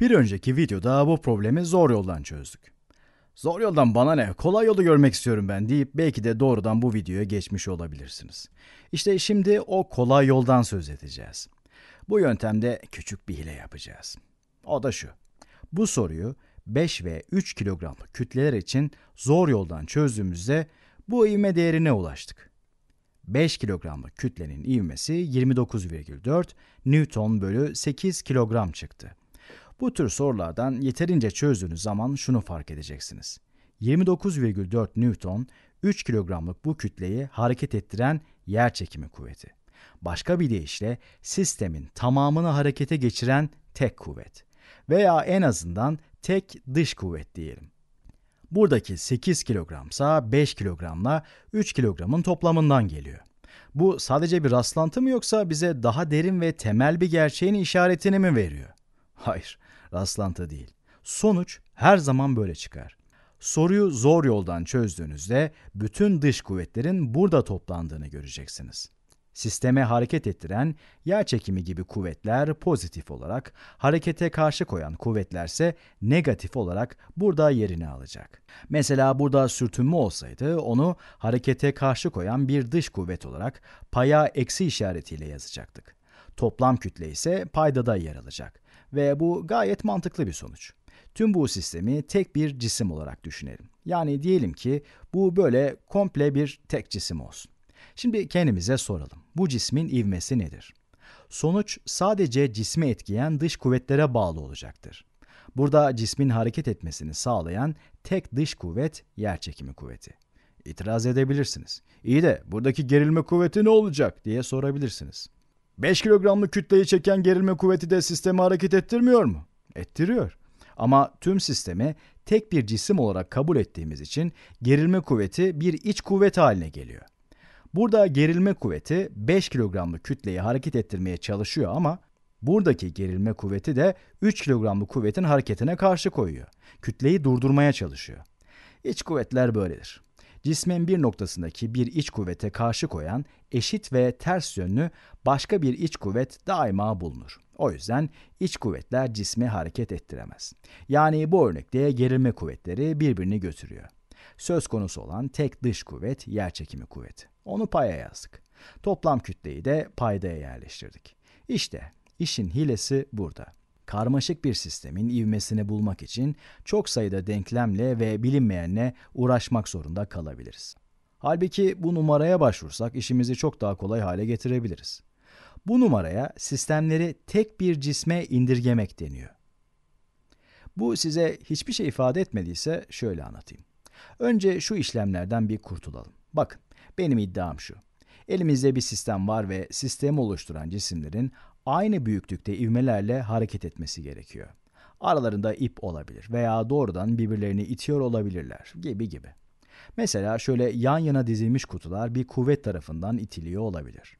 Bir önceki videoda bu problemi zor yoldan çözdük. Zor yoldan bana ne, kolay yolu görmek istiyorum ben deyip belki de doğrudan bu videoya geçmiş olabilirsiniz. İşte şimdi o kolay yoldan söz edeceğiz. Bu yöntemde küçük bir hile yapacağız. O da şu. Bu soruyu 5 ve 3 kilogramlık kütleler için zor yoldan çözdüğümüzde bu ivme değerine ulaştık. 5 kilogramlık kütlenin ivmesi 29,4 Newton bölü 8 kilogram çıktı. Bu tür sorulardan yeterince çözdüğünüz zaman şunu fark edeceksiniz. 29,4 Newton 3 kilogramlık bu kütleyi hareket ettiren yer çekimi kuvveti. Başka bir deyişle sistemin tamamını harekete geçiren tek kuvvet veya en azından tek dış kuvvet diyelim. Buradaki 8 kilogramsa 5 kilogramla 3 kilogramın toplamından geliyor. Bu sadece bir rastlantı mı yoksa bize daha derin ve temel bir gerçeğin işaretini mi veriyor? Hayır, rastlantı değil. Sonuç her zaman böyle çıkar. Soruyu zor yoldan çözdüğünüzde bütün dış kuvvetlerin burada toplandığını göreceksiniz. Sisteme hareket ettiren yer çekimi gibi kuvvetler pozitif olarak, harekete karşı koyan kuvvetlerse negatif olarak burada yerini alacak. Mesela burada sürtünme olsaydı onu harekete karşı koyan bir dış kuvvet olarak paya eksi işaretiyle yazacaktık. Toplam kütle ise paydada yer alacak. Ve bu gayet mantıklı bir sonuç. Tüm bu sistemi tek bir cisim olarak düşünelim. Yani diyelim ki bu böyle komple bir tek cisim olsun. Şimdi kendimize soralım. Bu cismin ivmesi nedir? Sonuç sadece cismi etkileyen dış kuvvetlere bağlı olacaktır. Burada cismin hareket etmesini sağlayan tek dış kuvvet yer çekimi kuvveti. İtiraz edebilirsiniz. İyi de buradaki gerilme kuvveti ne olacak diye sorabilirsiniz. 5 kilogramlık kütleyi çeken gerilme kuvveti de sistemi hareket ettirmiyor mu? Ettiriyor. Ama tüm sistemi tek bir cisim olarak kabul ettiğimiz için gerilme kuvveti bir iç kuvvet haline geliyor. Burada gerilme kuvveti 5 kilogramlık kütleyi hareket ettirmeye çalışıyor ama buradaki gerilme kuvveti de 3 kilogramlık kuvvetin hareketine karşı koyuyor. Kütleyi durdurmaya çalışıyor. İç kuvvetler böyledir cismin bir noktasındaki bir iç kuvvete karşı koyan eşit ve ters yönlü başka bir iç kuvvet daima bulunur. O yüzden iç kuvvetler cismi hareket ettiremez. Yani bu örnekte gerilme kuvvetleri birbirini götürüyor. Söz konusu olan tek dış kuvvet yerçekimi kuvveti. Onu paya yazdık. Toplam kütleyi de paydaya yerleştirdik. İşte işin hilesi burada karmaşık bir sistemin ivmesini bulmak için çok sayıda denklemle ve bilinmeyenle uğraşmak zorunda kalabiliriz. Halbuki bu numaraya başvursak işimizi çok daha kolay hale getirebiliriz. Bu numaraya sistemleri tek bir cisme indirgemek deniyor. Bu size hiçbir şey ifade etmediyse şöyle anlatayım. Önce şu işlemlerden bir kurtulalım. Bakın benim iddiam şu. Elimizde bir sistem var ve sistemi oluşturan cisimlerin aynı büyüklükte ivmelerle hareket etmesi gerekiyor. Aralarında ip olabilir veya doğrudan birbirlerini itiyor olabilirler gibi gibi. Mesela şöyle yan yana dizilmiş kutular bir kuvvet tarafından itiliyor olabilir.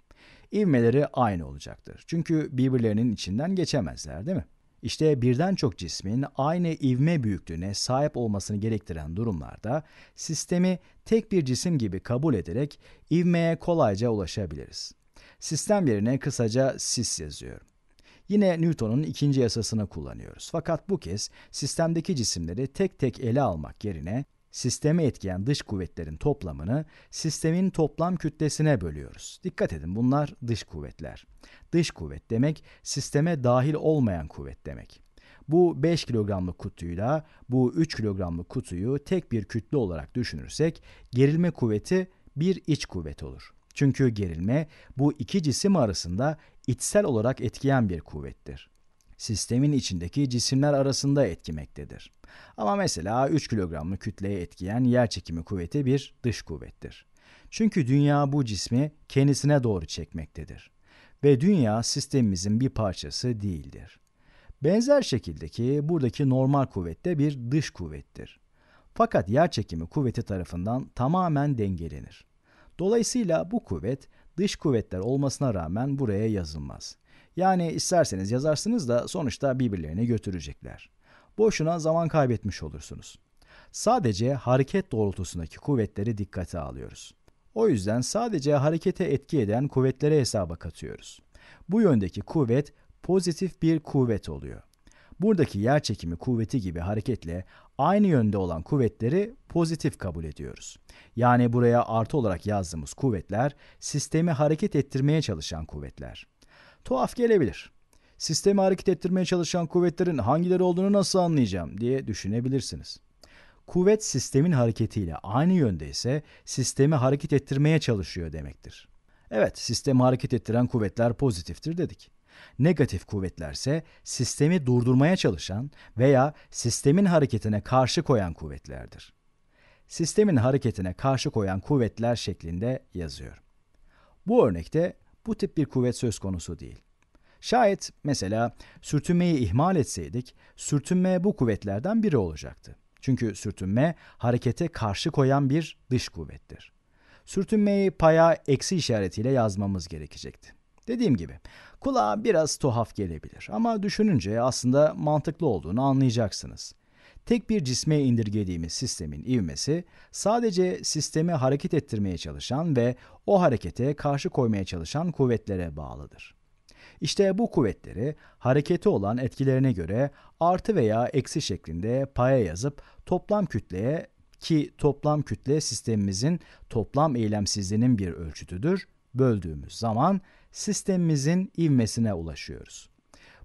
İvmeleri aynı olacaktır. Çünkü birbirlerinin içinden geçemezler değil mi? İşte birden çok cismin aynı ivme büyüklüğüne sahip olmasını gerektiren durumlarda sistemi tek bir cisim gibi kabul ederek ivmeye kolayca ulaşabiliriz. Sistem yerine kısaca sis yazıyorum. Yine Newton'un ikinci yasasını kullanıyoruz. Fakat bu kez sistemdeki cisimleri tek tek ele almak yerine sistemi etkileyen dış kuvvetlerin toplamını sistemin toplam kütlesine bölüyoruz. Dikkat edin bunlar dış kuvvetler. Dış kuvvet demek sisteme dahil olmayan kuvvet demek. Bu 5 kilogramlık kutuyla bu 3 kilogramlık kutuyu tek bir kütle olarak düşünürsek gerilme kuvveti bir iç kuvvet olur. Çünkü gerilme bu iki cisim arasında içsel olarak etkiyen bir kuvvettir. Sistemin içindeki cisimler arasında etkimektedir. Ama mesela 3 kilogramlı kütleye etkiyen çekimi kuvveti bir dış kuvvettir. Çünkü dünya bu cismi kendisine doğru çekmektedir. Ve dünya sistemimizin bir parçası değildir. Benzer şekildeki buradaki normal kuvvet de bir dış kuvvettir. Fakat yer çekimi kuvveti tarafından tamamen dengelenir. Dolayısıyla bu kuvvet dış kuvvetler olmasına rağmen buraya yazılmaz. Yani isterseniz yazarsınız da sonuçta birbirlerine götürecekler. Boşuna zaman kaybetmiş olursunuz. Sadece hareket doğrultusundaki kuvvetleri dikkate alıyoruz. O yüzden sadece harekete etki eden kuvvetlere hesaba katıyoruz. Bu yöndeki kuvvet pozitif bir kuvvet oluyor. Buradaki yer çekimi kuvveti gibi hareketle aynı yönde olan kuvvetleri pozitif kabul ediyoruz. Yani buraya artı olarak yazdığımız kuvvetler sistemi hareket ettirmeye çalışan kuvvetler. Tuhaf gelebilir. Sistemi hareket ettirmeye çalışan kuvvetlerin hangileri olduğunu nasıl anlayacağım diye düşünebilirsiniz. Kuvvet sistemin hareketiyle aynı yönde ise sistemi hareket ettirmeye çalışıyor demektir. Evet, sistemi hareket ettiren kuvvetler pozitiftir dedik. Negatif kuvvetlerse sistemi durdurmaya çalışan veya sistemin hareketine karşı koyan kuvvetlerdir. Sistemin hareketine karşı koyan kuvvetler şeklinde yazıyor. Bu örnekte bu tip bir kuvvet söz konusu değil. Şayet mesela sürtünmeyi ihmal etseydik, sürtünme bu kuvvetlerden biri olacaktı. Çünkü sürtünme harekete karşı koyan bir dış kuvvettir. Sürtünmeyi paya eksi işaretiyle yazmamız gerekecekti. Dediğim gibi kulağa biraz tuhaf gelebilir ama düşününce aslında mantıklı olduğunu anlayacaksınız. Tek bir cisme indirgediğimiz sistemin ivmesi sadece sistemi hareket ettirmeye çalışan ve o harekete karşı koymaya çalışan kuvvetlere bağlıdır. İşte bu kuvvetleri hareketi olan etkilerine göre artı veya eksi şeklinde paya yazıp toplam kütleye ki toplam kütle sistemimizin toplam eylemsizliğinin bir ölçütüdür böldüğümüz zaman sistemimizin ivmesine ulaşıyoruz.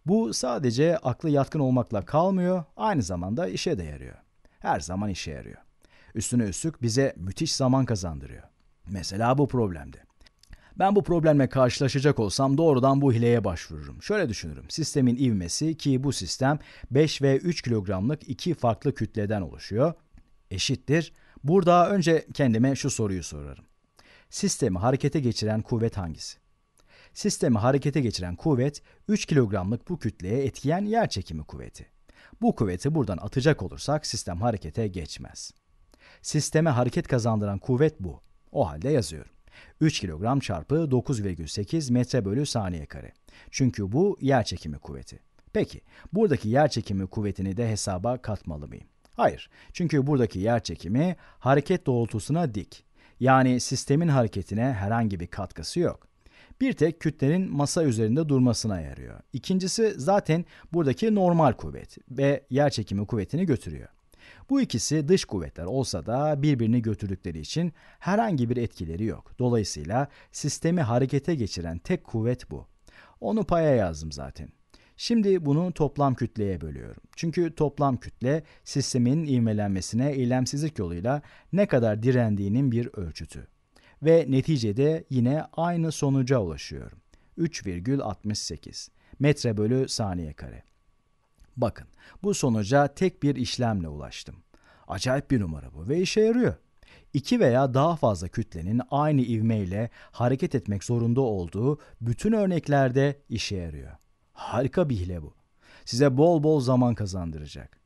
Bu sadece aklı yatkın olmakla kalmıyor, aynı zamanda işe de yarıyor. Her zaman işe yarıyor. Üstüne üstlük bize müthiş zaman kazandırıyor. Mesela bu problemde. Ben bu problemle karşılaşacak olsam doğrudan bu hileye başvururum. Şöyle düşünürüm. Sistemin ivmesi ki bu sistem 5 ve 3 kilogramlık iki farklı kütleden oluşuyor. Eşittir. Burada önce kendime şu soruyu sorarım. Sistemi harekete geçiren kuvvet hangisi? Sistemi harekete geçiren kuvvet 3 kilogramlık bu kütleye etkiyen yer çekimi kuvveti. Bu kuvveti buradan atacak olursak sistem harekete geçmez. Sisteme hareket kazandıran kuvvet bu. O halde yazıyorum. 3 kilogram çarpı 9,8 metre bölü saniye kare. Çünkü bu yer çekimi kuvveti. Peki, buradaki yer çekimi kuvvetini de hesaba katmalı mıyım? Hayır, çünkü buradaki yer çekimi hareket doğrultusuna dik. Yani sistemin hareketine herhangi bir katkısı yok. Bir tek kütlenin masa üzerinde durmasına yarıyor. İkincisi zaten buradaki normal kuvvet ve yer çekimi kuvvetini götürüyor. Bu ikisi dış kuvvetler olsa da birbirini götürdükleri için herhangi bir etkileri yok. Dolayısıyla sistemi harekete geçiren tek kuvvet bu. Onu paya yazdım zaten. Şimdi bunu toplam kütleye bölüyorum. Çünkü toplam kütle sistemin ivmelenmesine eylemsizlik yoluyla ne kadar direndiğinin bir ölçütü ve neticede yine aynı sonuca ulaşıyorum. 3,68 metre bölü saniye kare. Bakın bu sonuca tek bir işlemle ulaştım. Acayip bir numara bu ve işe yarıyor. İki veya daha fazla kütlenin aynı ivmeyle hareket etmek zorunda olduğu bütün örneklerde işe yarıyor. Harika bir hile bu. Size bol bol zaman kazandıracak.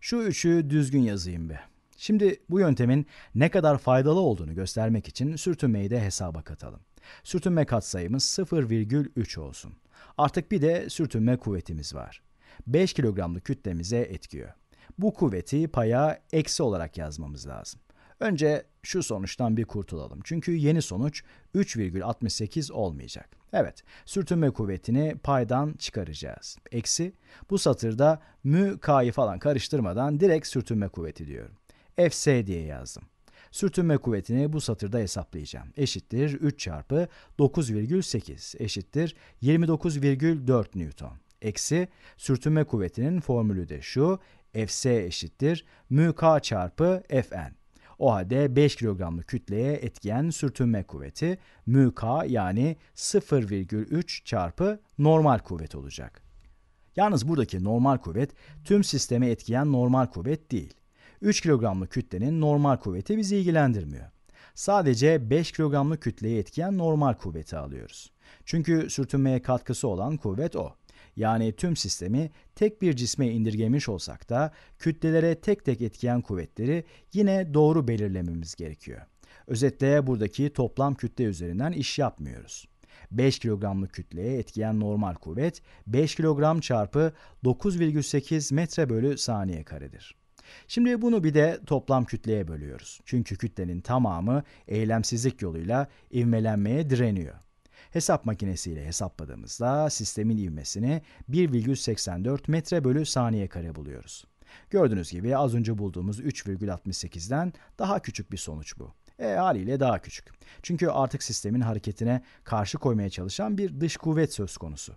Şu üçü düzgün yazayım bir. Şimdi bu yöntemin ne kadar faydalı olduğunu göstermek için sürtünmeyi de hesaba katalım. Sürtünme katsayımız 0,3 olsun. Artık bir de sürtünme kuvvetimiz var. 5 kilogramlık kütlemize etkiyor. Bu kuvveti paya eksi olarak yazmamız lazım. Önce şu sonuçtan bir kurtulalım. Çünkü yeni sonuç 3,68 olmayacak. Evet, sürtünme kuvvetini paydan çıkaracağız. Eksi, bu satırda mü k'yı falan karıştırmadan direkt sürtünme kuvveti diyorum. Fs diye yazdım. Sürtünme kuvvetini bu satırda hesaplayacağım. Eşittir 3 çarpı 9,8 eşittir 29,4 Newton. Eksi sürtünme kuvvetinin formülü de şu. Fs eşittir mü k çarpı Fn. O halde 5 kilogramlı kütleye etkiyen sürtünme kuvveti mü k yani 0,3 çarpı normal kuvvet olacak. Yalnız buradaki normal kuvvet tüm sisteme etkiyen normal kuvvet değil 3 kilogramlı kütlenin normal kuvveti bizi ilgilendirmiyor. Sadece 5 kilogramlı kütleye etkiyen normal kuvveti alıyoruz. Çünkü sürtünmeye katkısı olan kuvvet o. Yani tüm sistemi tek bir cisme indirgemiş olsak da kütlelere tek tek etkiyen kuvvetleri yine doğru belirlememiz gerekiyor. Özetle buradaki toplam kütle üzerinden iş yapmıyoruz. 5 kilogramlı kütleye etkiyen normal kuvvet 5 kilogram çarpı 9,8 metre bölü saniye karedir. Şimdi bunu bir de toplam kütleye bölüyoruz. Çünkü kütlenin tamamı eylemsizlik yoluyla ivmelenmeye direniyor. Hesap makinesiyle hesapladığımızda sistemin ivmesini 1,84 metre bölü saniye kare buluyoruz. Gördüğünüz gibi az önce bulduğumuz 3,68'den daha küçük bir sonuç bu. E haliyle daha küçük. Çünkü artık sistemin hareketine karşı koymaya çalışan bir dış kuvvet söz konusu.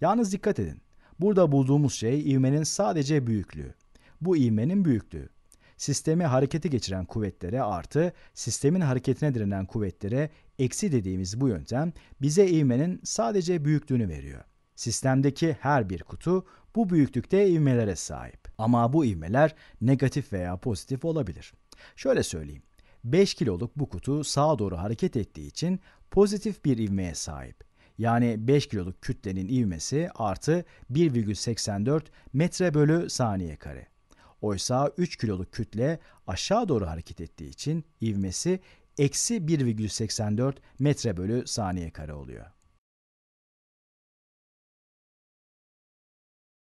Yalnız dikkat edin. Burada bulduğumuz şey ivmenin sadece büyüklüğü bu ivmenin büyüklüğü. Sistemi harekete geçiren kuvvetlere artı, sistemin hareketine direnen kuvvetlere eksi dediğimiz bu yöntem bize ivmenin sadece büyüklüğünü veriyor. Sistemdeki her bir kutu bu büyüklükte ivmelere sahip. Ama bu ivmeler negatif veya pozitif olabilir. Şöyle söyleyeyim. 5 kiloluk bu kutu sağa doğru hareket ettiği için pozitif bir ivmeye sahip. Yani 5 kiloluk kütlenin ivmesi artı 1,84 metre bölü saniye kare. Oysa 3 kiloluk kütle aşağı doğru hareket ettiği için ivmesi eksi 1,84 metre bölü saniye kare oluyor.